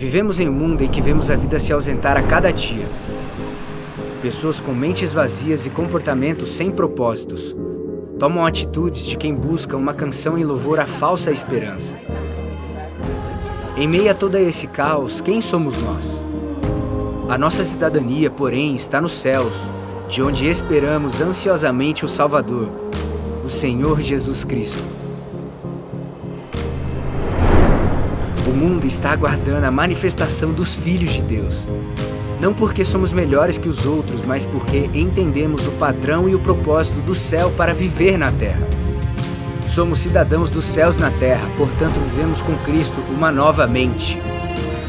Vivemos em um mundo em que vemos a vida se ausentar a cada dia. Pessoas com mentes vazias e comportamentos sem propósitos tomam atitudes de quem busca uma canção em louvor à falsa esperança. Em meio a todo esse caos, quem somos nós? A nossa cidadania, porém, está nos céus, de onde esperamos ansiosamente o Salvador, o Senhor Jesus Cristo. mundo está aguardando a manifestação dos filhos de Deus. Não porque somos melhores que os outros, mas porque entendemos o padrão e o propósito do céu para viver na terra. Somos cidadãos dos céus na terra, portanto vivemos com Cristo uma nova mente.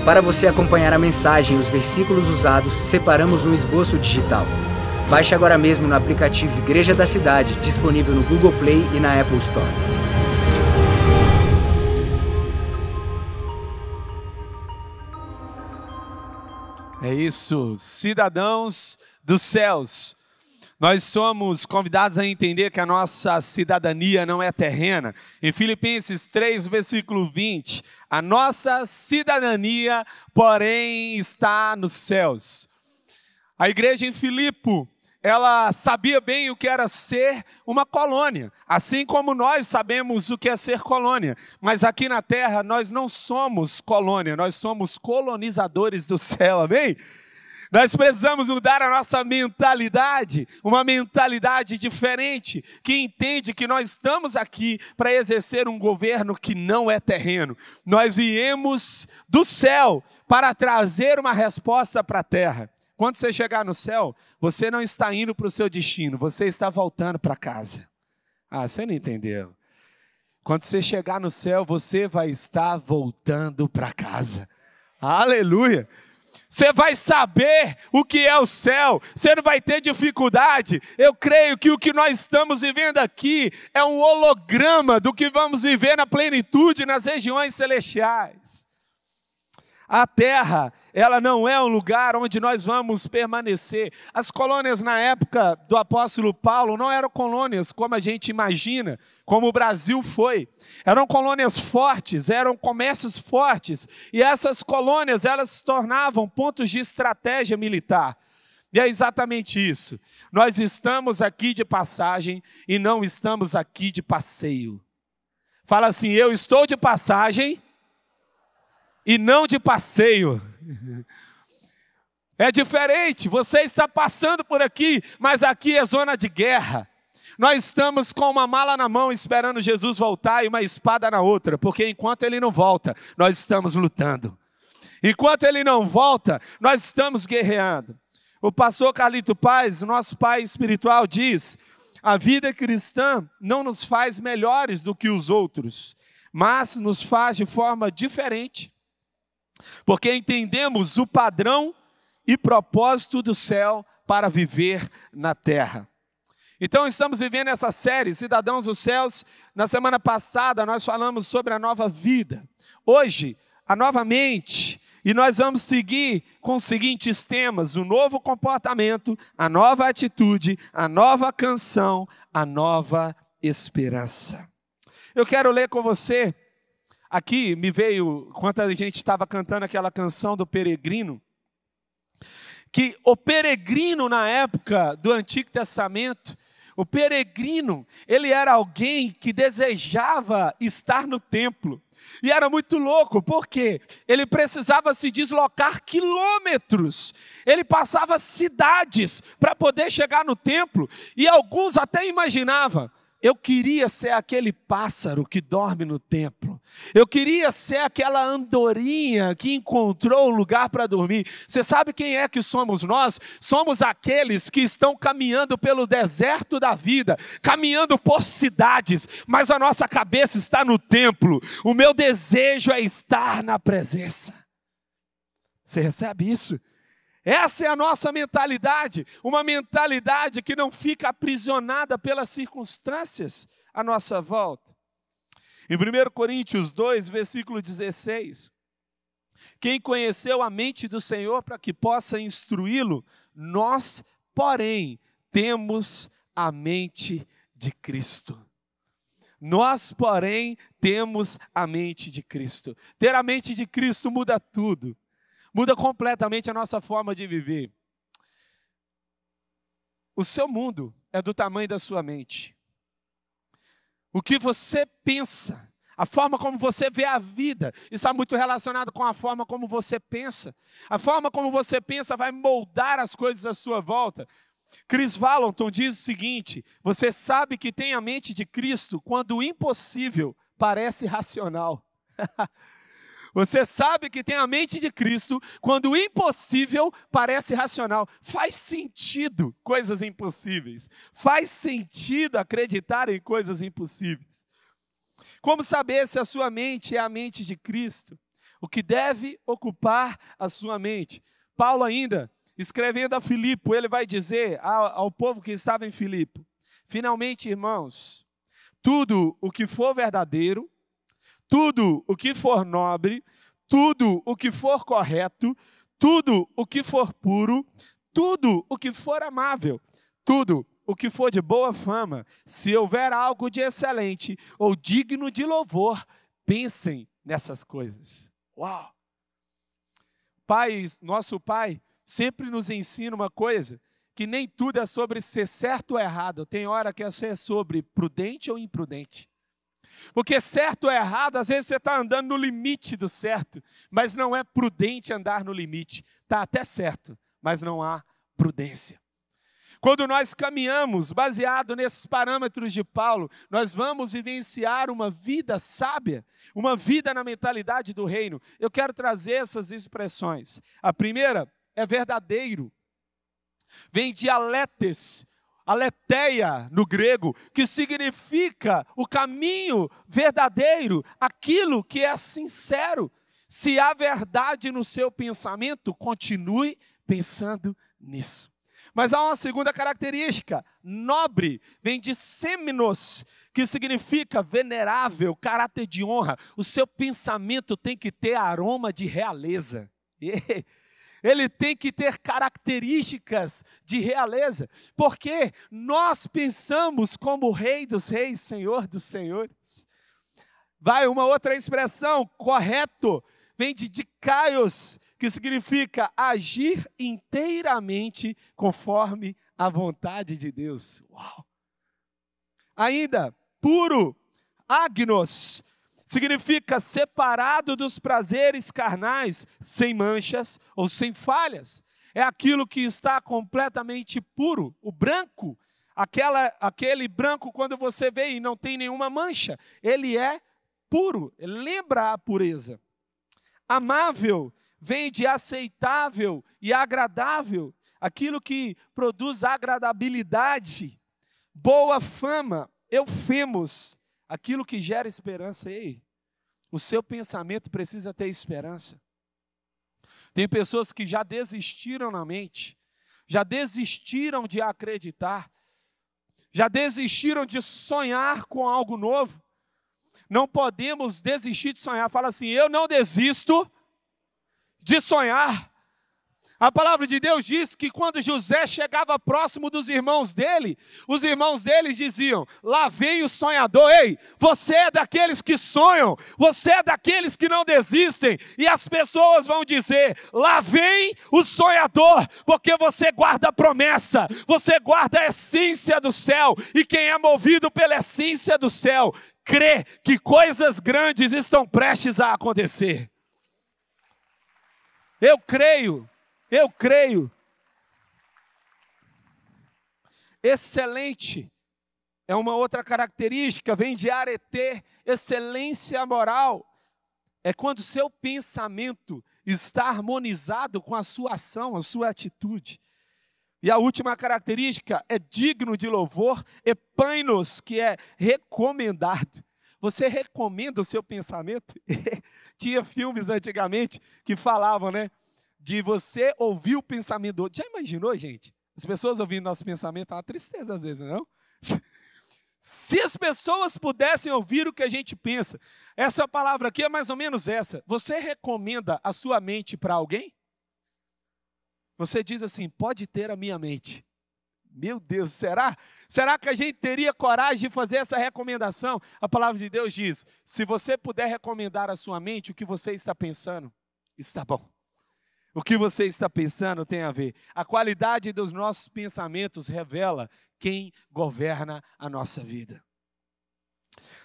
Para você acompanhar a mensagem e os versículos usados, separamos um esboço digital. Baixe agora mesmo no aplicativo Igreja da Cidade, disponível no Google Play e na Apple Store. É isso, cidadãos dos céus. Nós somos convidados a entender que a nossa cidadania não é terrena. Em Filipenses 3, versículo 20, a nossa cidadania, porém, está nos céus. A igreja em Filipo ela sabia bem o que era ser uma colônia, assim como nós sabemos o que é ser colônia. Mas aqui na terra nós não somos colônia, nós somos colonizadores do céu, amém? Nós precisamos mudar a nossa mentalidade, uma mentalidade diferente, que entende que nós estamos aqui para exercer um governo que não é terreno. Nós viemos do céu para trazer uma resposta para a terra. Quando você chegar no céu, você não está indo para o seu destino, você está voltando para casa. Ah, você não entendeu. Quando você chegar no céu, você vai estar voltando para casa. Aleluia! Você vai saber o que é o céu, você não vai ter dificuldade. Eu creio que o que nós estamos vivendo aqui é um holograma do que vamos viver na plenitude nas regiões celestiais. A terra ela não é um lugar onde nós vamos permanecer. As colônias na época do apóstolo Paulo não eram colônias como a gente imagina, como o Brasil foi. Eram colônias fortes, eram comércios fortes, e essas colônias elas se tornavam pontos de estratégia militar. E é exatamente isso. Nós estamos aqui de passagem e não estamos aqui de passeio. Fala assim: eu estou de passagem e não de passeio. É diferente, você está passando por aqui, mas aqui é zona de guerra. Nós estamos com uma mala na mão esperando Jesus voltar e uma espada na outra, porque enquanto ele não volta, nós estamos lutando. Enquanto ele não volta, nós estamos guerreando. O pastor Carlito Paz, nosso pai espiritual, diz: a vida cristã não nos faz melhores do que os outros, mas nos faz de forma diferente porque entendemos o padrão e propósito do céu para viver na terra. Então, estamos vivendo essa série, Cidadãos dos Céus. Na semana passada, nós falamos sobre a nova vida. Hoje, a nova mente. E nós vamos seguir com os seguintes temas: o novo comportamento, a nova atitude, a nova canção, a nova esperança. Eu quero ler com você Aqui me veio, enquanto a gente estava cantando aquela canção do peregrino, que o peregrino na época do Antigo Testamento, o peregrino, ele era alguém que desejava estar no templo. E era muito louco, porque ele precisava se deslocar quilômetros, ele passava cidades para poder chegar no templo, e alguns até imaginavam: eu queria ser aquele pássaro que dorme no templo. Eu queria ser aquela andorinha que encontrou um lugar para dormir. Você sabe quem é que somos nós? Somos aqueles que estão caminhando pelo deserto da vida, caminhando por cidades, mas a nossa cabeça está no templo. O meu desejo é estar na presença. Você recebe isso? Essa é a nossa mentalidade, uma mentalidade que não fica aprisionada pelas circunstâncias à nossa volta. Em 1 Coríntios 2, versículo 16: Quem conheceu a mente do Senhor para que possa instruí-lo, nós, porém, temos a mente de Cristo. Nós, porém, temos a mente de Cristo. Ter a mente de Cristo muda tudo muda completamente a nossa forma de viver. O seu mundo é do tamanho da sua mente. O que você pensa, a forma como você vê a vida, está muito relacionado com a forma como você pensa. A forma como você pensa vai moldar as coisas à sua volta. Chris Valentin diz o seguinte: você sabe que tem a mente de Cristo quando o impossível parece racional. Você sabe que tem a mente de Cristo quando o impossível parece racional. Faz sentido coisas impossíveis. Faz sentido acreditar em coisas impossíveis. Como saber se a sua mente é a mente de Cristo? O que deve ocupar a sua mente? Paulo ainda, escrevendo a Filipe, ele vai dizer ao, povo que estava em Filipe: Finalmente, irmãos, tudo o que for verdadeiro, tudo o que for nobre, tudo o que for correto, tudo o que for puro, tudo o que for amável, tudo o que for de boa fama, se houver algo de excelente ou digno de louvor, pensem nessas coisas. Uau! Pai, nosso Pai sempre nos ensina uma coisa, que nem tudo é sobre ser certo ou errado, tem hora que é sobre prudente ou imprudente. Porque certo ou errado, às vezes você está andando no limite do certo, mas não é prudente andar no limite. Está até certo, mas não há prudência. Quando nós caminhamos baseado nesses parâmetros de Paulo, nós vamos vivenciar uma vida sábia, uma vida na mentalidade do reino. Eu quero trazer essas expressões. A primeira é verdadeiro, vem dialetes, aletheia no grego, que significa o caminho verdadeiro, aquilo que é sincero. Se há verdade no seu pensamento, continue pensando nisso. Mas há uma segunda característica, nobre, vem de seminos, que significa venerável, caráter de honra. O seu pensamento tem que ter aroma de realeza. ele tem que ter características de realeza, porque nós pensamos como Rei dos Reis, Senhor dos Senhores. Vai uma outra expressão, correto, vem de dicaios, que significa agir inteiramente conforme a vontade de Deus. Uau! Ainda, puro, agnos, significa separado dos prazeres carnais, sem manchas ou sem falhas. É aquilo que está completamente puro, o branco, aquela, aquele branco quando você vê e não tem nenhuma mancha, ele é puro, ele lembra a pureza. Amável vem de aceitável e agradável, aquilo que produz agradabilidade, boa fama, eufemos, aquilo que gera esperança. aí o seu pensamento precisa ter esperança. Tem pessoas que já desistiram na mente, já desistiram de acreditar, já desistiram de sonhar com algo novo. Não podemos desistir de sonhar. Fala assim: eu não desisto de sonhar. A palavra de Deus diz que quando José chegava próximo dos irmãos dele, os irmãos dele diziam: Lá vem o sonhador, ei, você é daqueles que sonham, você é daqueles que não desistem. E as pessoas vão dizer: Lá vem o sonhador, porque você guarda a promessa, você guarda a essência do céu, e quem é movido pela essência do céu, crê que coisas grandes estão prestes a acontecer. Eu creio eu creio. Excelente é uma outra característica, vem de areter, excelência moral. É quando seu pensamento está harmonizado com a sua ação, a sua atitude. E a última característica é digno de louvor, epainos, é que é recomendado. Você recomenda o seu pensamento? Tinha filmes antigamente que falavam, né? de você ouvir o pensamento do outro. Já imaginou, gente? As pessoas ouvindo nosso pensamento, é uma tristeza às vezes, não? É se as pessoas pudessem ouvir o que a gente pensa, essa palavra aqui é mais ou menos essa. Você recomenda a sua mente para alguém? Você diz assim: pode ter a minha mente. Meu Deus, será? Será que a gente teria coragem de fazer essa recomendação? A palavra de Deus diz: se você puder recomendar à sua mente o que você está pensando, está bom. O que você está pensando tem a ver. A qualidade dos nossos pensamentos revela quem governa a nossa vida.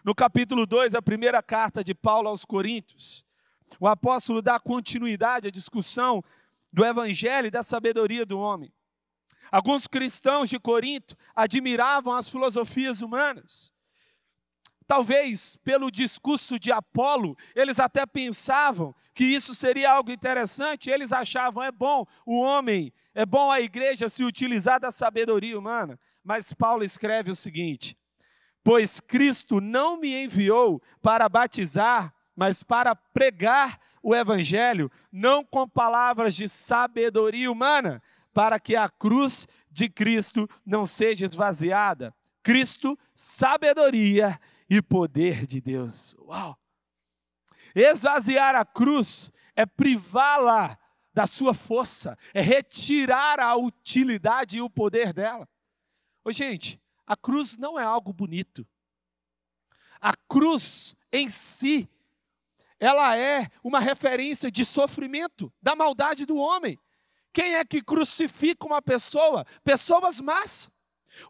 No capítulo 2, a primeira carta de Paulo aos Coríntios, o apóstolo dá continuidade à discussão do evangelho e da sabedoria do homem. Alguns cristãos de Corinto admiravam as filosofias humanas, Talvez pelo discurso de Apolo, eles até pensavam que isso seria algo interessante, eles achavam é bom o homem, é bom a igreja se utilizar da sabedoria humana. Mas Paulo escreve o seguinte: Pois Cristo não me enviou para batizar, mas para pregar o evangelho, não com palavras de sabedoria humana, para que a cruz de Cristo não seja esvaziada. Cristo, sabedoria e poder de Deus. Uau! Esvaziar a cruz é privá-la da sua força, é retirar a utilidade e o poder dela. Ô, gente, a cruz não é algo bonito. A cruz em si, ela é uma referência de sofrimento, da maldade do homem. Quem é que crucifica uma pessoa? Pessoas más.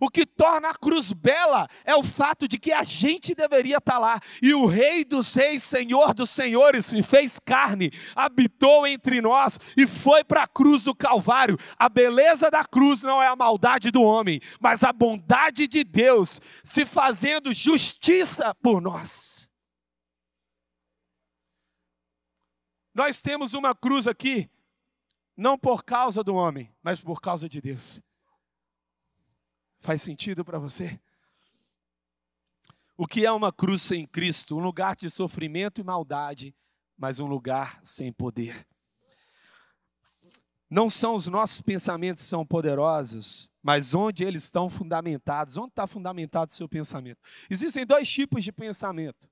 O que torna a cruz bela é o fato de que a gente deveria estar tá lá. E o Rei dos Reis, Senhor dos Senhores, se fez carne, habitou entre nós e foi para a cruz do Calvário. A beleza da cruz não é a maldade do homem, mas a bondade de Deus se fazendo justiça por nós. Nós temos uma cruz aqui, não por causa do homem, mas por causa de Deus. Faz sentido para você? O que é uma cruz sem Cristo? Um lugar de sofrimento e maldade, mas um lugar sem poder. Não são os nossos pensamentos que são poderosos, mas onde eles estão fundamentados. Onde está fundamentado o seu pensamento? Existem dois tipos de pensamento.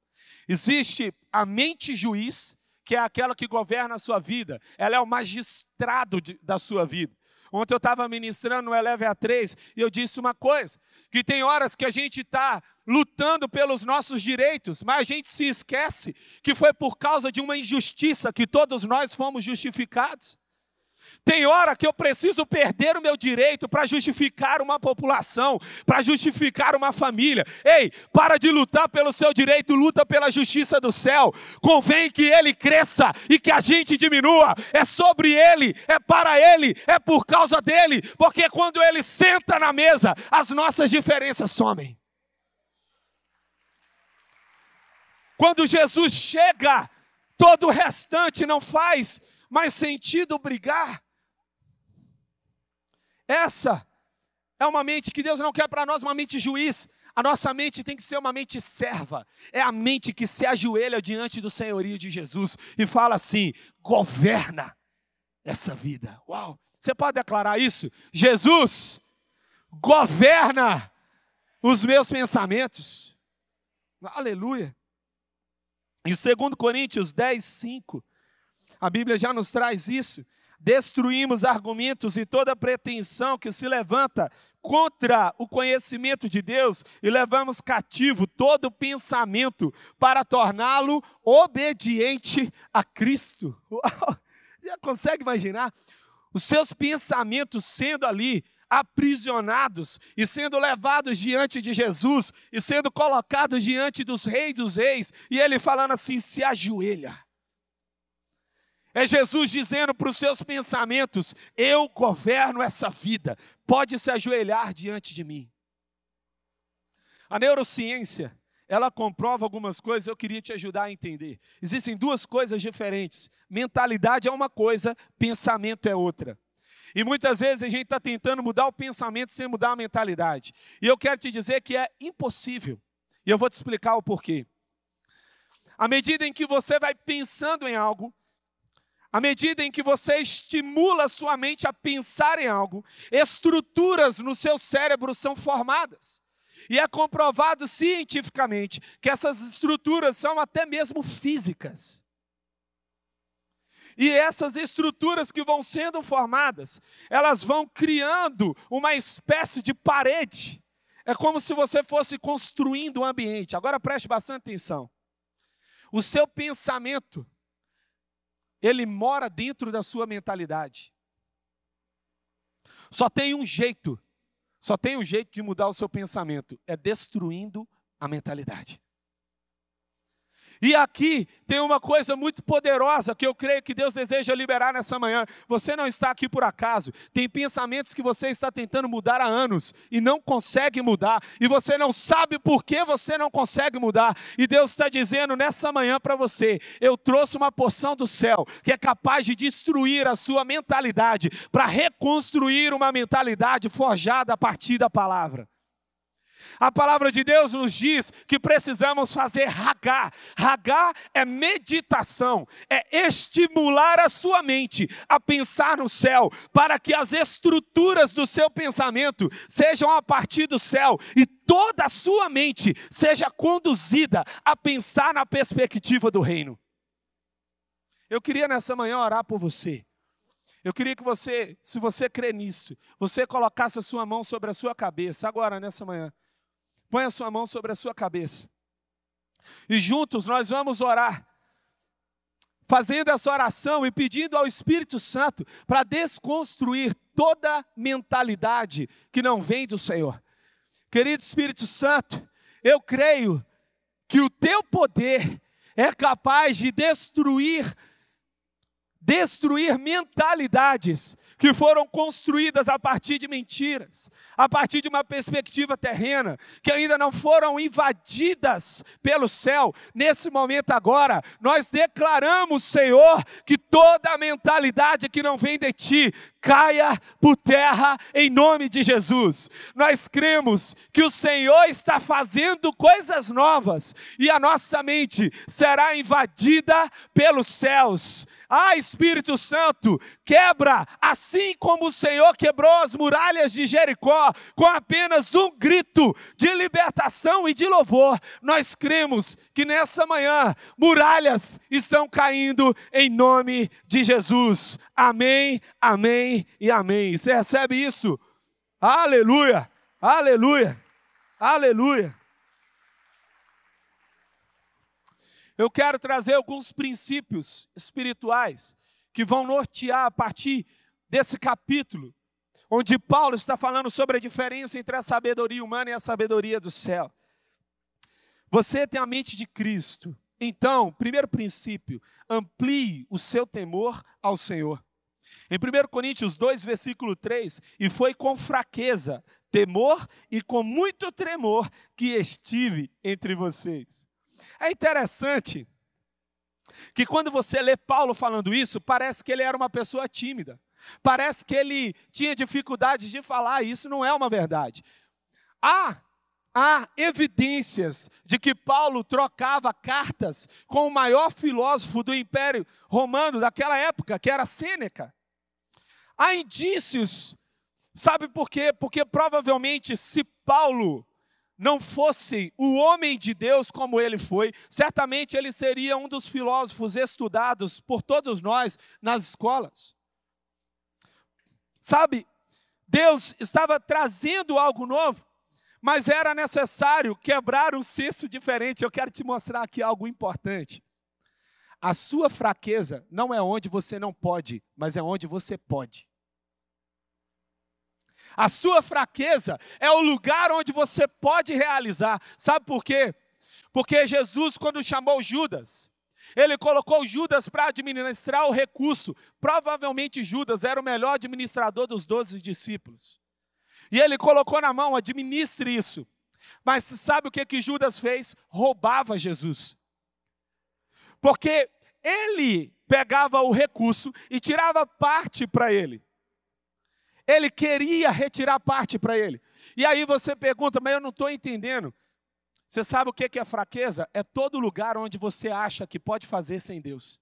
Existe a mente juiz, que é aquela que governa a sua vida. Ela é o magistrado de, da sua vida. Ontem eu estava ministrando no Eleve A3 e eu disse uma coisa: que tem horas que a gente está lutando pelos nossos direitos, mas a gente se esquece que foi por causa de uma injustiça que todos nós fomos justificados. Tem hora que eu preciso perder o meu direito para justificar uma população, para justificar uma família. Ei, para de lutar pelo seu direito, luta pela justiça do céu. Convém que ele cresça e que a gente diminua. É sobre ele, é para ele, é por causa dele, porque quando ele senta na mesa, as nossas diferenças somem. Quando Jesus chega, todo o restante não faz mais sentido brigar. Essa é uma mente que Deus não quer para nós, uma mente juiz. A nossa mente tem que ser uma mente serva. É a mente que se ajoelha diante do senhorio de Jesus e fala assim: governa essa vida. Uau! Você pode declarar isso? Jesus, governa os meus pensamentos. Aleluia. Em 2 Coríntios 10, 5, a Bíblia já nos traz isso. Destruímos argumentos e toda pretensão que se levanta contra o conhecimento de Deus e levamos cativo todo pensamento para torná-lo obediente a Cristo. Uau! Já consegue imaginar? Os seus pensamentos sendo ali aprisionados e sendo levados diante de Jesus e sendo colocados diante dos reis dos reis, e ele falando assim: se ajoelha, é Jesus dizendo para os seus pensamentos: Eu governo essa vida, pode se ajoelhar diante de mim. A neurociência, ela comprova algumas coisas, eu queria te ajudar a entender. Existem duas coisas diferentes: mentalidade é uma coisa, pensamento é outra. E muitas vezes a gente está tentando mudar o pensamento sem mudar a mentalidade. E eu quero te dizer que é impossível. E eu vou te explicar o porquê. À medida em que você vai pensando em algo, à medida em que você estimula sua mente a pensar em algo, estruturas no seu cérebro são formadas. E é comprovado cientificamente que essas estruturas são até mesmo físicas. E essas estruturas que vão sendo formadas, elas vão criando uma espécie de parede. É como se você fosse construindo um ambiente. Agora preste bastante atenção. O seu pensamento ele mora dentro da sua mentalidade. Só tem um jeito, só tem um jeito de mudar o seu pensamento: é destruindo a mentalidade. E aqui tem uma coisa muito poderosa que eu creio que Deus deseja liberar nessa manhã. Você não está aqui por acaso. Tem pensamentos que você está tentando mudar há anos e não consegue mudar. E você não sabe por que você não consegue mudar. E Deus está dizendo nessa manhã para você: eu trouxe uma porção do céu que é capaz de destruir a sua mentalidade para reconstruir uma mentalidade forjada a partir da palavra. A palavra de Deus nos diz que precisamos fazer ragá. Ragá é meditação, é estimular a sua mente a pensar no céu, para que as estruturas do seu pensamento sejam a partir do céu e toda a sua mente seja conduzida a pensar na perspectiva do reino. Eu queria nessa manhã orar por você. Eu queria que você, se você crê nisso, você colocasse a sua mão sobre a sua cabeça agora nessa manhã. Põe a sua mão sobre a sua cabeça. E juntos nós vamos orar, fazendo essa oração e pedindo ao Espírito Santo para desconstruir toda mentalidade que não vem do Senhor. Querido Espírito Santo, eu creio que o teu poder é capaz de destruir destruir mentalidades, que foram construídas a partir de mentiras, a partir de uma perspectiva terrena, que ainda não foram invadidas pelo céu. Nesse momento agora, nós declaramos, Senhor, que toda a mentalidade que não vem de ti caia por terra em nome de Jesus. Nós cremos que o Senhor está fazendo coisas novas e a nossa mente será invadida pelos céus. Ah, Espírito Santo, quebra, assim como o Senhor quebrou as muralhas de Jericó, com apenas um grito de libertação e de louvor. Nós cremos que nessa manhã muralhas estão caindo em nome de Jesus. Amém, amém amém e amém. Você recebe isso? Aleluia, aleluia, aleluia. Eu quero trazer alguns princípios espirituais que vão nortear a partir desse capítulo, onde Paulo está falando sobre a diferença entre a sabedoria humana e a sabedoria do céu. Você tem a mente de Cristo. Então, primeiro princípio, amplie o seu temor ao Senhor. Em 1 Coríntios 2, versículo 3, e foi com fraqueza, temor e com muito tremor que estive entre vocês. É interessante que quando você lê Paulo falando isso, parece que ele era uma pessoa tímida. Parece que ele tinha dificuldades de falar, e isso não é uma verdade. Há, há evidências de que Paulo trocava cartas com o maior filósofo do Império Romano daquela época, que era Sêneca. Há indícios, sabe por quê? Porque provavelmente se Paulo não fosse o homem de Deus como ele foi, certamente ele seria um dos filósofos estudados por todos nós nas escolas. Sabe, Deus estava trazendo algo novo, mas era necessário quebrar um senso diferente. Eu quero te mostrar aqui algo importante. A sua fraqueza não é onde você não pode, mas é onde você pode. A sua fraqueza é o lugar onde você pode realizar. Sabe por quê? Porque Jesus, quando chamou Judas, ele colocou Judas para administrar o recurso. Provavelmente Judas era o melhor administrador dos doze discípulos. E ele colocou na mão, administre isso. Mas sabe o que, que Judas fez? Roubava Jesus porque ele pegava o recurso e tirava parte para ele. Ele queria retirar parte para ele. E aí você pergunta, mas eu não estou entendendo. Você sabe o que é fraqueza? É todo lugar onde você acha que pode fazer sem Deus.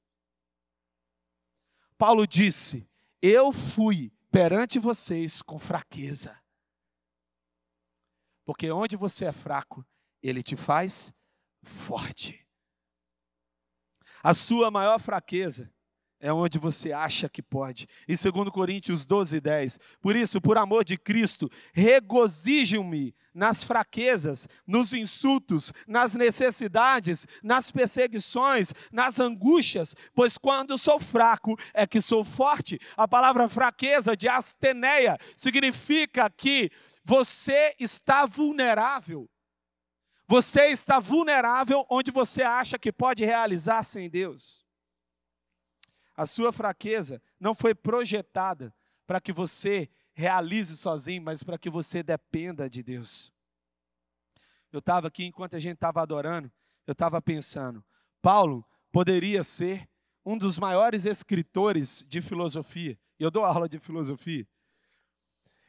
Paulo disse: Eu fui perante vocês com fraqueza. Porque onde você é fraco, ele te faz forte. A sua maior fraqueza é onde você acha que pode. Em 2 Coríntios 12, 10. Por isso, por amor de Cristo, regozijam me nas fraquezas, nos insultos, nas necessidades, nas perseguições, nas angústias, pois quando sou fraco é que sou forte. A palavra fraqueza de asteneia significa que você está vulnerável você está vulnerável onde você acha que pode realizar sem Deus. A sua fraqueza não foi projetada para que você realize sozinho, mas para que você dependa de Deus. Eu estava aqui, enquanto a gente estava adorando, eu estava pensando: Paulo poderia ser um dos maiores escritores de filosofia. Eu dou aula de filosofia.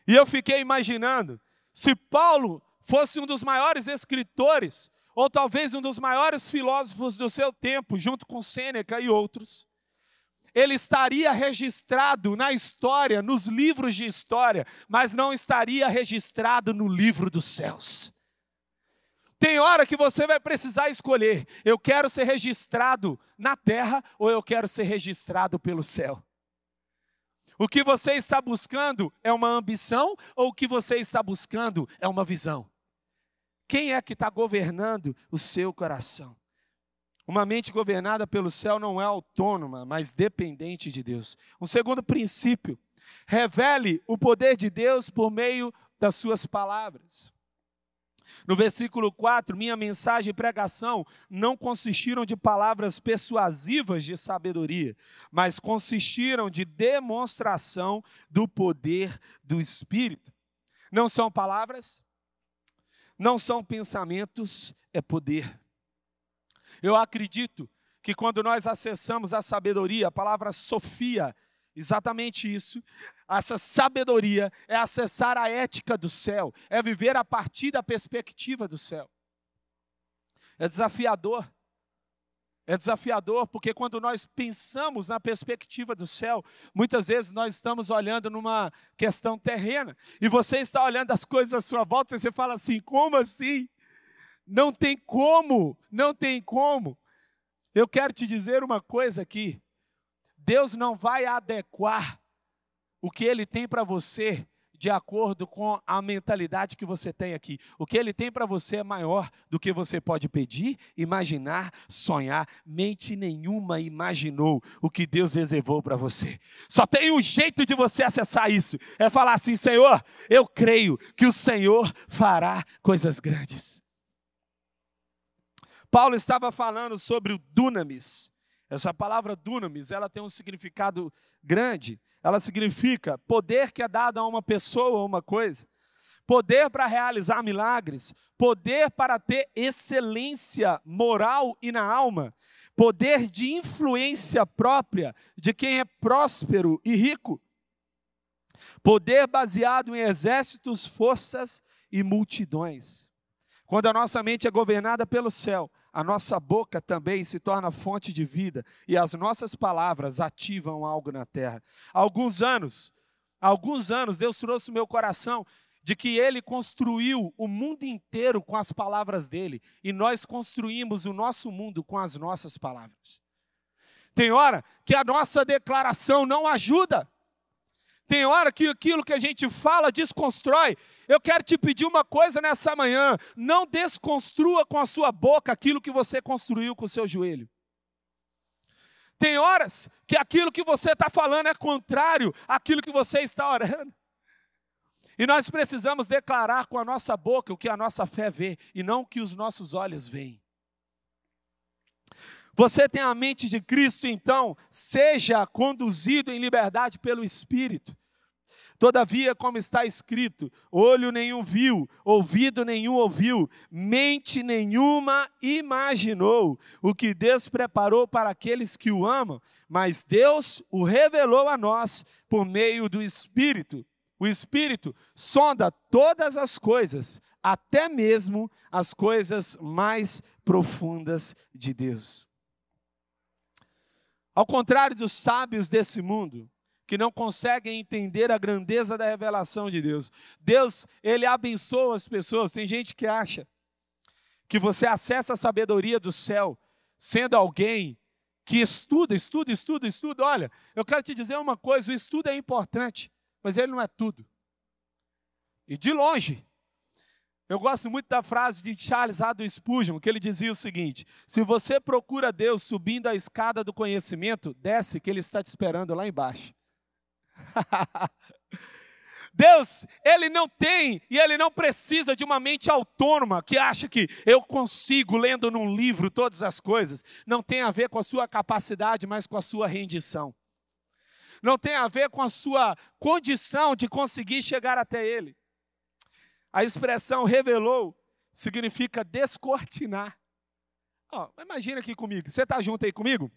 E eu fiquei imaginando se Paulo fosse um dos maiores escritores, ou talvez um dos maiores filósofos do seu tempo, junto com Sêneca e outros, ele estaria registrado na história, nos livros de história, mas não estaria registrado no livro dos céus. Tem hora que você vai precisar escolher: eu quero ser registrado na terra ou eu quero ser registrado pelo céu. O que você está buscando é uma ambição ou o que você está buscando é uma visão? Quem é que está governando o seu coração? Uma mente governada pelo céu não é autônoma, mas dependente de Deus. Um segundo princípio: revele o poder de Deus por meio das suas palavras. No versículo 4, minha mensagem e pregação não consistiram de palavras persuasivas de sabedoria, mas consistiram de demonstração do poder do Espírito. Não são palavras, não são pensamentos, é poder. Eu acredito que quando nós acessamos a sabedoria, a palavra sofia, exatamente isso, essa sabedoria é acessar a ética do céu, é viver a partir da perspectiva do céu. É desafiador é desafiador porque quando nós pensamos na perspectiva do céu, muitas vezes nós estamos olhando numa questão terrena e você está olhando as coisas à sua volta e você fala assim: como assim? Não tem como, não tem como. Eu quero te dizer uma coisa aqui: Deus não vai adequar o que Ele tem para você de acordo com a mentalidade que você tem aqui. O que ele tem para você é maior do que você pode pedir, imaginar, sonhar. Mente nenhuma imaginou o que Deus reservou para você. Só tem um jeito de você acessar isso: é falar assim, Senhor, eu creio que o Senhor fará coisas grandes. Paulo estava falando sobre o dunamis, essa palavra dunamis, ela tem um significado grande. Ela significa poder que é dado a uma pessoa ou uma coisa, poder para realizar milagres, poder para ter excelência moral e na alma, poder de influência própria de quem é próspero e rico. Poder baseado em exércitos, forças e multidões. Quando a nossa mente é governada pelo céu, a nossa boca também se torna fonte de vida e as nossas palavras ativam algo na terra. Há alguns anos, alguns anos, Deus trouxe meu coração de que ele construiu o mundo inteiro com as palavras dele e nós construímos o nosso mundo com as nossas palavras. Tem hora que a nossa declaração não ajuda. Tem hora que aquilo que a gente fala desconstrói eu quero te pedir uma coisa nessa manhã: não desconstrua com a sua boca aquilo que você construiu com o seu joelho. Tem horas que aquilo que você está falando é contrário àquilo que você está orando. E nós precisamos declarar com a nossa boca o que a nossa fé vê e não o que os nossos olhos veem. Você tem a mente de Cristo, então, seja conduzido em liberdade pelo Espírito. Todavia, como está escrito, olho nenhum viu, ouvido nenhum ouviu, mente nenhuma imaginou o que Deus preparou para aqueles que o amam, mas Deus o revelou a nós por meio do Espírito. O Espírito sonda todas as coisas, até mesmo as coisas mais profundas de Deus. Ao contrário dos sábios desse mundo, que não conseguem entender a grandeza da revelação de Deus. Deus, ele abençoa as pessoas. Tem gente que acha que você acessa a sabedoria do céu sendo alguém que estuda, estuda, estuda, estuda. Olha, eu quero te dizer uma coisa: o estudo é importante, mas ele não é tudo. E de longe. Eu gosto muito da frase de Charles Haddon Spurgeon, que ele dizia o seguinte: Se você procura Deus subindo a escada do conhecimento, desce que ele está te esperando lá embaixo. Deus, ele não tem e ele não precisa de uma mente autônoma que acha que eu consigo lendo num livro todas as coisas. Não tem a ver com a sua capacidade, mas com a sua rendição. Não tem a ver com a sua condição de conseguir chegar até ele. A expressão revelou significa descortinar. Oh, imagina aqui comigo, você está junto aí comigo?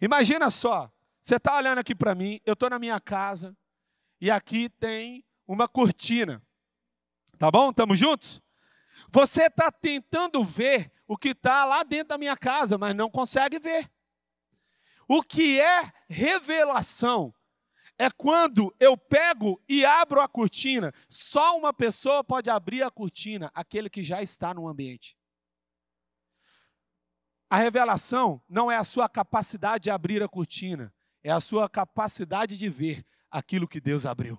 Imagina só, você está olhando aqui para mim, eu estou na minha casa e aqui tem uma cortina. Tá bom? Estamos juntos? Você está tentando ver o que está lá dentro da minha casa, mas não consegue ver. O que é revelação? É quando eu pego e abro a cortina. Só uma pessoa pode abrir a cortina, aquele que já está no ambiente. A revelação não é a sua capacidade de abrir a cortina, é a sua capacidade de ver aquilo que Deus abriu.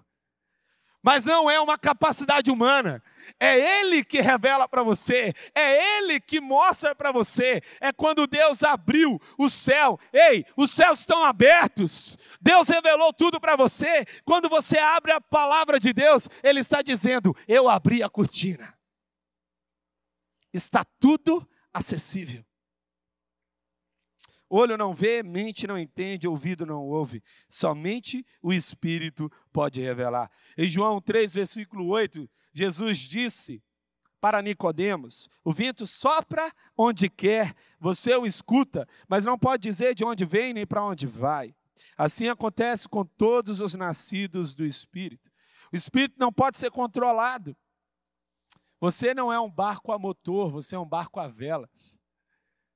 Mas não é uma capacidade humana. É Ele que revela para você, é Ele que mostra para você. É quando Deus abriu o céu. Ei, os céus estão abertos. Deus revelou tudo para você. Quando você abre a palavra de Deus, Ele está dizendo: Eu abri a cortina. Está tudo acessível. Olho não vê, mente não entende, ouvido não ouve. Somente o Espírito pode revelar. Em João 3, versículo 8, Jesus disse para Nicodemos: O vento sopra onde quer, você o escuta, mas não pode dizer de onde vem nem para onde vai. Assim acontece com todos os nascidos do Espírito. O Espírito não pode ser controlado. Você não é um barco a motor, você é um barco a velas.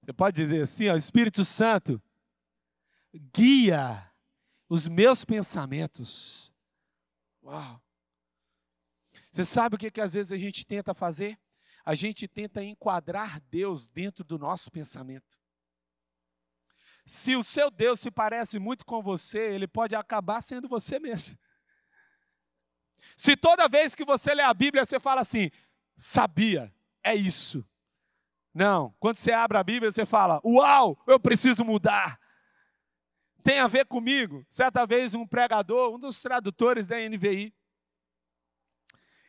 Você pode dizer assim, ó, Espírito Santo, guia os meus pensamentos. Uau! Você sabe o que, que às vezes a gente tenta fazer? A gente tenta enquadrar Deus dentro do nosso pensamento. Se o seu Deus se parece muito com você, ele pode acabar sendo você mesmo. Se toda vez que você lê a Bíblia, você fala assim: sabia, é isso, não, quando você abre a Bíblia, você fala: Uau, eu preciso mudar. Tem a ver comigo. Certa vez, um pregador, um dos tradutores da NVI,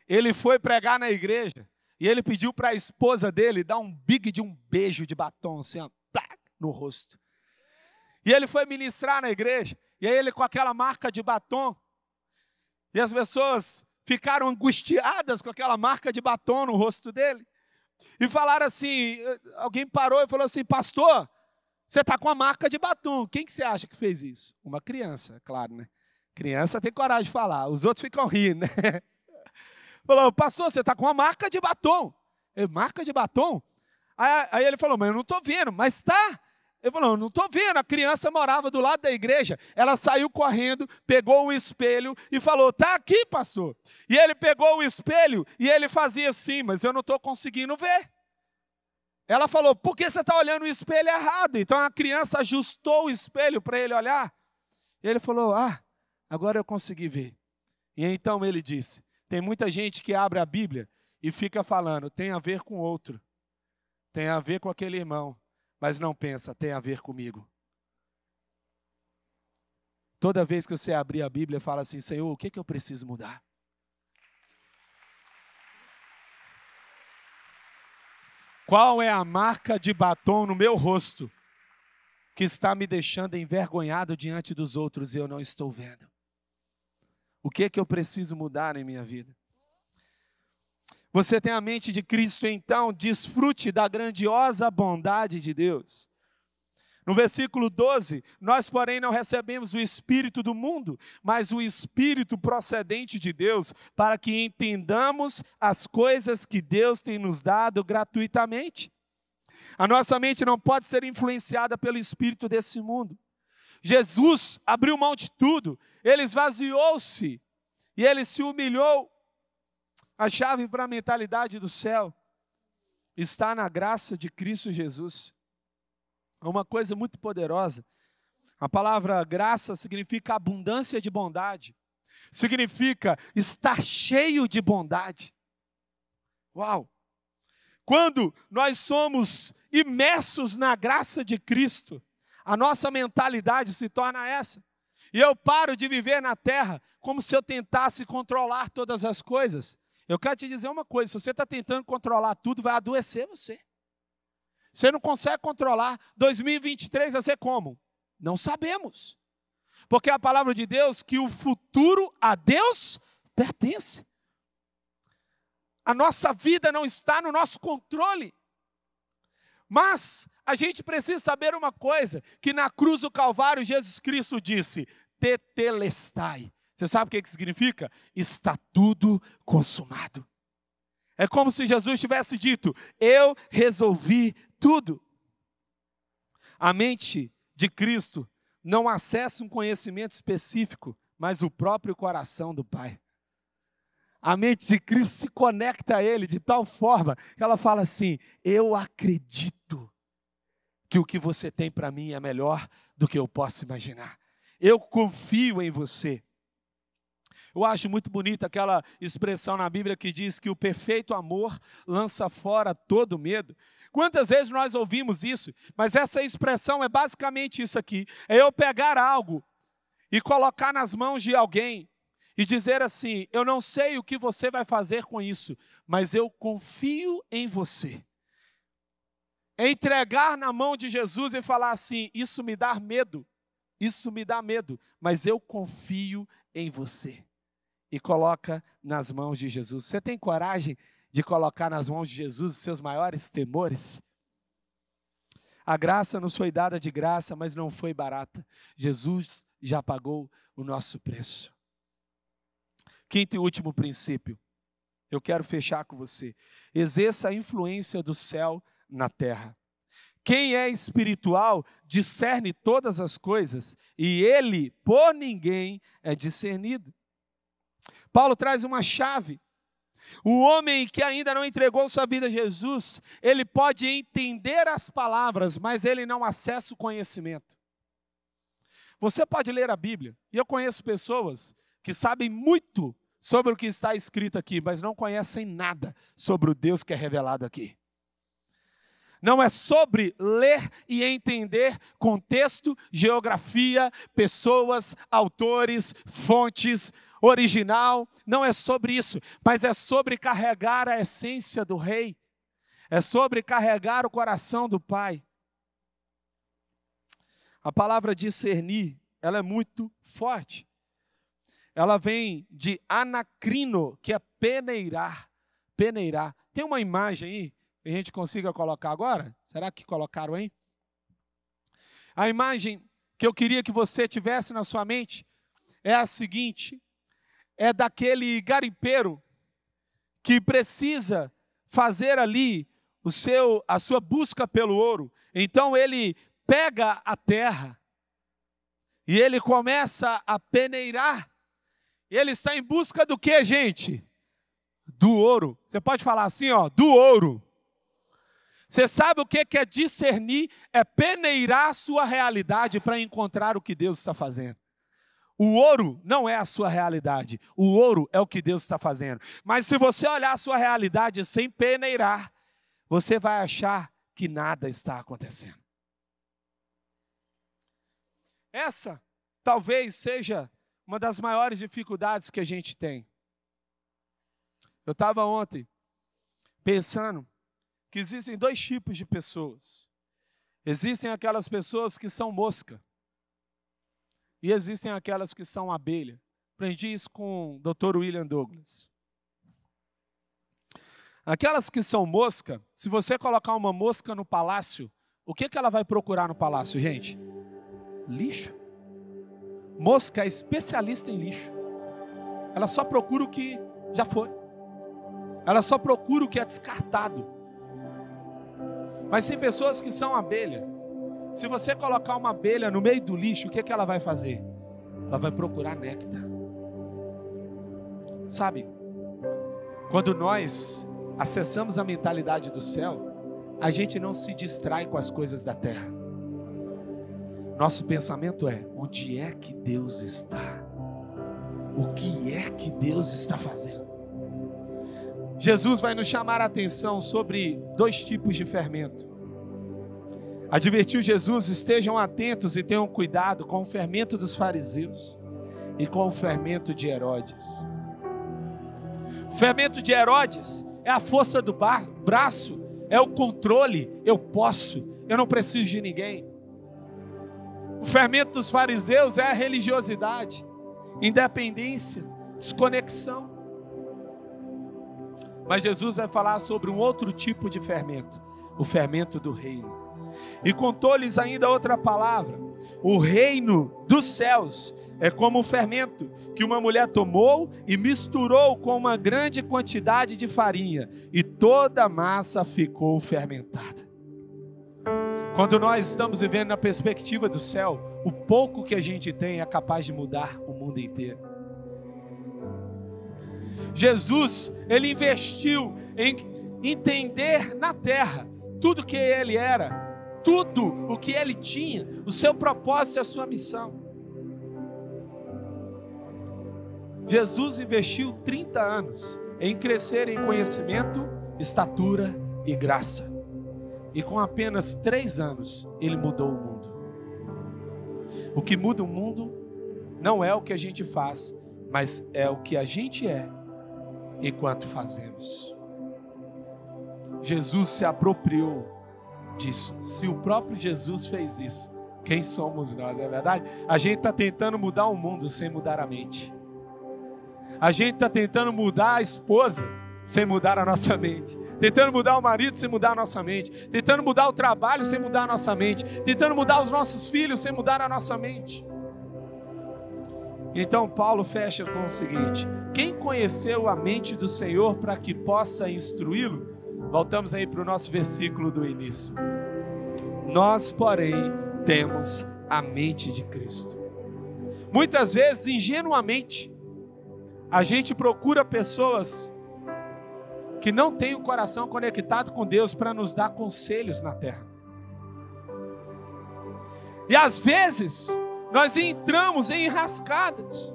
ele foi pregar na igreja e ele pediu para a esposa dele dar um big de um beijo de batom, assim, ó, no rosto. E ele foi ministrar na igreja, e aí ele com aquela marca de batom, e as pessoas ficaram angustiadas com aquela marca de batom no rosto dele e falaram assim: alguém parou e falou assim, pastor, você está com a marca de batom. Quem que você acha que fez isso? Uma criança, é claro, né? Criança tem coragem de falar, os outros ficam rindo, né? Falou, pastor, você está com a marca de batom. Eu, é, marca de batom? Aí, aí, ele falou, mas eu não estou vendo, mas está. Ele falou: não estou vendo. A criança morava do lado da igreja. Ela saiu correndo, pegou o espelho e falou: tá aqui, pastor. E ele pegou o espelho e ele fazia assim, mas eu não estou conseguindo ver. Ela falou: por que você está olhando o espelho errado? Então a criança ajustou o espelho para ele olhar. E ele falou: ah, agora eu consegui ver. E então ele disse: tem muita gente que abre a Bíblia e fica falando: tem a ver com outro, tem a ver com aquele irmão mas não pensa, tem a ver comigo. Toda vez que você abrir a Bíblia, fala assim: Senhor, o que, é que eu preciso mudar? Qual é a marca de batom no meu rosto que está me deixando envergonhado diante dos outros e eu não estou vendo? O que é que eu preciso mudar em minha vida? Você tem a mente de Cristo, então desfrute da grandiosa bondade de Deus. No versículo 12, nós, porém, não recebemos o Espírito do mundo, mas o Espírito procedente de Deus, para que entendamos as coisas que Deus tem nos dado gratuitamente. A nossa mente não pode ser influenciada pelo Espírito desse mundo. Jesus abriu mão de tudo, ele esvaziou-se e ele se humilhou a chave para a mentalidade do céu está na graça de Cristo Jesus. É uma coisa muito poderosa. A palavra graça significa abundância de bondade, significa estar cheio de bondade. Uau! Quando nós somos imersos na graça de Cristo, a nossa mentalidade se torna essa. E eu paro de viver na terra como se eu tentasse controlar todas as coisas. Eu quero te dizer uma coisa: se você está tentando controlar tudo, vai adoecer você. Você não consegue controlar. 2023 vai ser como? Não sabemos. Porque é a palavra de Deus que o futuro a Deus pertence. A nossa vida não está no nosso controle. Mas a gente precisa saber uma coisa, que na cruz do Calvário Jesus Cristo disse: "Tetelestai". Você sabe o que, que significa? Está tudo consumado. É como se Jesus tivesse dito: Eu resolvi tudo. A mente de Cristo não acessa um conhecimento específico, mas o próprio coração do Pai. A mente de Cristo se conecta a Ele de tal forma que ela fala assim: Eu acredito que o que você tem para mim é melhor do que eu posso imaginar. Eu confio em você. Eu acho muito bonita aquela expressão na Bíblia que diz que o perfeito amor lança fora todo medo. Quantas vezes nós ouvimos isso? Mas essa expressão é basicamente isso aqui: é eu pegar algo e colocar nas mãos de alguém e dizer assim: Eu não sei o que você vai fazer com isso, mas eu confio em você. É entregar na mão de Jesus e falar assim: Isso me dá medo, isso me dá medo, mas eu confio em você e coloca nas mãos de Jesus. Você tem coragem de colocar nas mãos de Jesus os seus maiores temores? A graça nos foi dada de graça, mas não foi barata. Jesus já pagou o nosso preço. Quinto e último princípio. Eu quero fechar com você. Exerça a influência do céu na terra. Quem é espiritual discerne todas as coisas, e ele por ninguém é discernido. Paulo traz uma chave. O homem que ainda não entregou sua vida a Jesus, ele pode entender as palavras, mas ele não acessa o conhecimento. Você pode ler a Bíblia, e eu conheço pessoas que sabem muito sobre o que está escrito aqui, mas não conhecem nada sobre o Deus que é revelado aqui. Não é sobre ler e entender contexto, geografia, pessoas, autores, fontes, original, não é sobre isso, mas é sobre carregar a essência do rei, é sobre carregar o coração do pai. A palavra discernir, ela é muito forte. Ela vem de anacrino, que é peneirar, peneirar. Tem uma imagem aí que a gente consiga colocar agora? Será que colocaram aí? A imagem que eu queria que você tivesse na sua mente é a seguinte: é daquele garimpeiro que precisa fazer ali o seu a sua busca pelo ouro. Então ele pega a terra e ele começa a peneirar. Ele está em busca do que, gente? Do ouro. Você pode falar assim, ó, do ouro. Você sabe o que é discernir? É peneirar a sua realidade para encontrar o que Deus está fazendo. O ouro não é a sua realidade. O ouro é o que Deus está fazendo. Mas se você olhar a sua realidade sem peneirar, você vai achar que nada está acontecendo. Essa talvez seja uma das maiores dificuldades que a gente tem. Eu estava ontem pensando que existem dois tipos de pessoas. Existem aquelas pessoas que são mosca. E existem aquelas que são abelha. Aprendi isso com o Dr. William Douglas. Aquelas que são mosca, se você colocar uma mosca no palácio, o que, que ela vai procurar no palácio, gente? Lixo. Mosca é especialista em lixo. Ela só procura o que já foi. Ela só procura o que é descartado. Mas tem pessoas que são abelha. Se você colocar uma abelha no meio do lixo, o que, é que ela vai fazer? Ela vai procurar néctar. Sabe? Quando nós acessamos a mentalidade do céu, a gente não se distrai com as coisas da terra. Nosso pensamento é: onde é que Deus está? O que é que Deus está fazendo? Jesus vai nos chamar a atenção sobre dois tipos de fermento. Advertiu Jesus: estejam atentos e tenham cuidado com o fermento dos fariseus e com o fermento de Herodes. O fermento de Herodes é a força do braço, é o controle. Eu posso, eu não preciso de ninguém. O fermento dos fariseus é a religiosidade, independência, desconexão. Mas Jesus vai falar sobre um outro tipo de fermento, o fermento do reino. E contou-lhes ainda outra palavra: O reino dos céus é como um fermento que uma mulher tomou e misturou com uma grande quantidade de farinha, e toda a massa ficou fermentada. Quando nós estamos vivendo na perspectiva do céu, o pouco que a gente tem é capaz de mudar o mundo inteiro. Jesus, ele investiu em entender na terra tudo que ele era, tudo o que ele tinha, o seu propósito e a sua missão. Jesus investiu 30 anos em crescer em conhecimento, estatura e graça. E com apenas três anos, ele mudou o mundo. O que muda o mundo não é o que a gente faz, mas é o que a gente é enquanto fazemos. Jesus se apropriou disso. Se o próprio Jesus fez isso, quem somos nós, não é verdade? A gente está tentando mudar o mundo sem mudar a mente. A gente está tentando mudar a esposa sem mudar a nossa mente. Tentando mudar o marido sem mudar a nossa mente. Tentando mudar o trabalho sem mudar a nossa mente. Tentando mudar os nossos filhos sem mudar a nossa mente. Então Paulo fecha com o seguinte: quem conheceu a mente do Senhor para que possa instruí-lo? Voltamos aí para o nosso versículo do início. Nós, porém, temos a mente de Cristo. Muitas vezes, ingenuamente, a gente procura pessoas que não têm o coração conectado com Deus para nos dar conselhos na terra. E às vezes, nós entramos em enrascadas.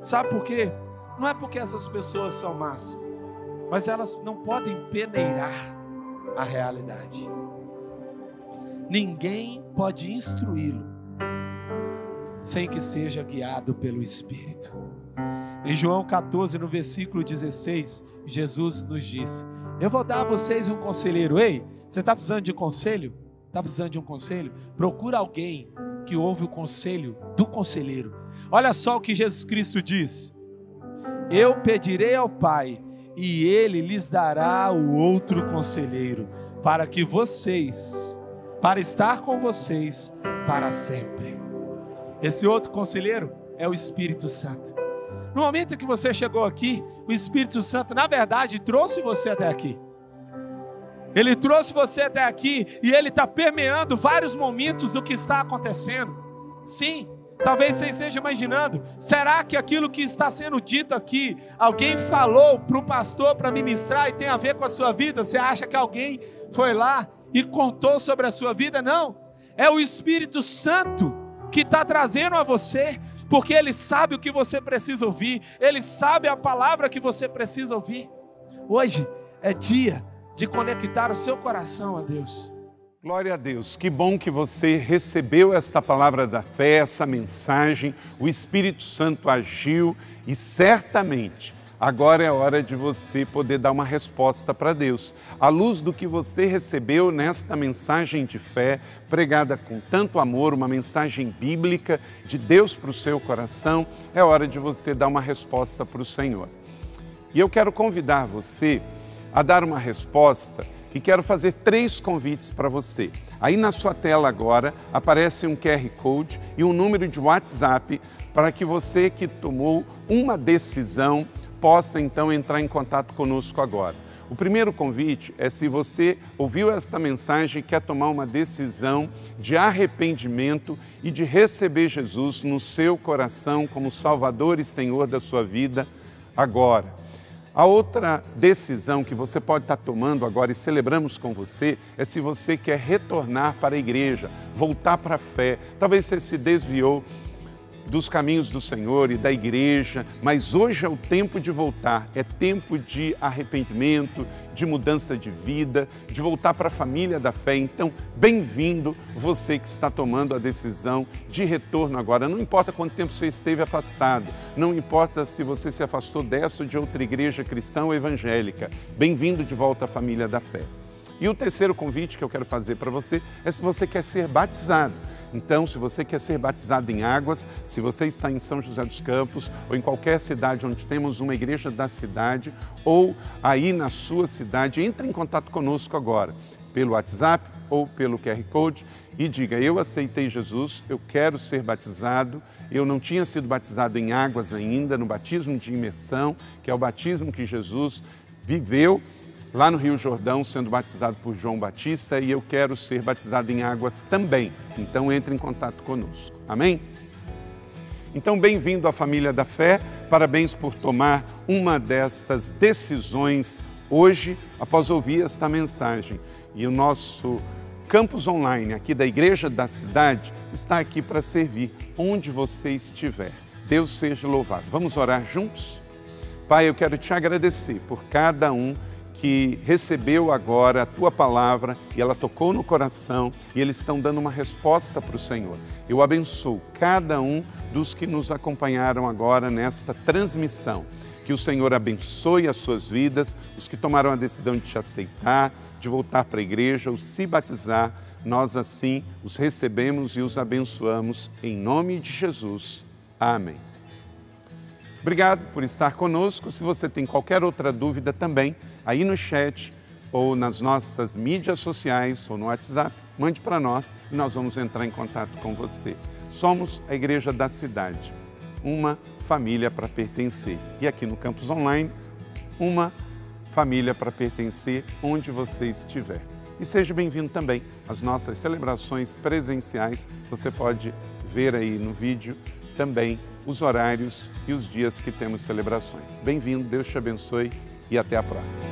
Sabe por quê? Não é porque essas pessoas são más, mas elas não podem peneirar a realidade. Ninguém pode instruí-lo sem que seja guiado pelo Espírito. Em João 14, no versículo 16, Jesus nos disse: Eu vou dar a vocês um conselheiro. Ei, você está precisando de conselho? Está precisando de um conselho? Procura alguém que ouve o conselho do conselheiro. Olha só o que Jesus Cristo diz: Eu pedirei ao Pai e ele lhes dará o outro conselheiro, para que vocês, para estar com vocês para sempre. Esse outro conselheiro é o Espírito Santo. No momento que você chegou aqui, o Espírito Santo, na verdade, trouxe você até aqui. Ele trouxe você até aqui e ele está permeando vários momentos do que está acontecendo. Sim, Talvez você esteja imaginando: será que aquilo que está sendo dito aqui, alguém falou para o pastor para ministrar e tem a ver com a sua vida? Você acha que alguém foi lá e contou sobre a sua vida? Não. É o Espírito Santo que está trazendo a você, porque ele sabe o que você precisa ouvir, ele sabe a palavra que você precisa ouvir. Hoje é dia de conectar o seu coração a Deus. Glória a Deus, que bom que você recebeu esta palavra da fé, essa mensagem, o Espírito Santo agiu e certamente agora é hora de você poder dar uma resposta para Deus. À luz do que você recebeu nesta mensagem de fé, pregada com tanto amor, uma mensagem bíblica de Deus para o seu coração, é hora de você dar uma resposta para o Senhor. E eu quero convidar você a dar uma resposta e quero fazer três convites para você. Aí na sua tela agora aparece um QR Code e um número de WhatsApp para que você que tomou uma decisão possa então entrar em contato conosco agora. O primeiro convite é se você ouviu esta mensagem e quer tomar uma decisão de arrependimento e de receber Jesus no seu coração como Salvador e Senhor da sua vida agora. A outra decisão que você pode estar tomando agora e celebramos com você é se você quer retornar para a igreja, voltar para a fé. Talvez você se desviou dos caminhos do Senhor e da igreja, mas hoje é o tempo de voltar, é tempo de arrependimento, de mudança de vida, de voltar para a família da fé. Então, bem-vindo você que está tomando a decisão de retorno agora. Não importa quanto tempo você esteve afastado, não importa se você se afastou dessa ou de outra igreja cristã ou evangélica. Bem-vindo de volta à família da fé. E o terceiro convite que eu quero fazer para você é se você quer ser batizado. Então, se você quer ser batizado em águas, se você está em São José dos Campos ou em qualquer cidade onde temos uma igreja da cidade ou aí na sua cidade, entre em contato conosco agora pelo WhatsApp ou pelo QR Code e diga: Eu aceitei Jesus, eu quero ser batizado. Eu não tinha sido batizado em águas ainda, no batismo de imersão, que é o batismo que Jesus viveu lá no Rio Jordão, sendo batizado por João Batista, e eu quero ser batizado em águas também. Então entre em contato conosco. Amém? Então, bem-vindo à família da fé. Parabéns por tomar uma destas decisões hoje, após ouvir esta mensagem. E o nosso campus online aqui da Igreja da Cidade está aqui para servir onde você estiver. Deus seja louvado. Vamos orar juntos? Pai, eu quero te agradecer por cada um que recebeu agora a tua palavra e ela tocou no coração e eles estão dando uma resposta para o Senhor. Eu abençoo cada um dos que nos acompanharam agora nesta transmissão. Que o Senhor abençoe as suas vidas, os que tomaram a decisão de te aceitar, de voltar para a igreja ou se batizar, nós assim os recebemos e os abençoamos em nome de Jesus. Amém. Obrigado por estar conosco. Se você tem qualquer outra dúvida também, aí no chat ou nas nossas mídias sociais ou no WhatsApp, mande para nós e nós vamos entrar em contato com você. Somos a Igreja da Cidade, uma família para pertencer. E aqui no Campus Online, uma família para pertencer onde você estiver. E seja bem-vindo também às nossas celebrações presenciais. Você pode ver aí no vídeo também os horários e os dias que temos celebrações. Bem-vindo, Deus te abençoe e até a próxima.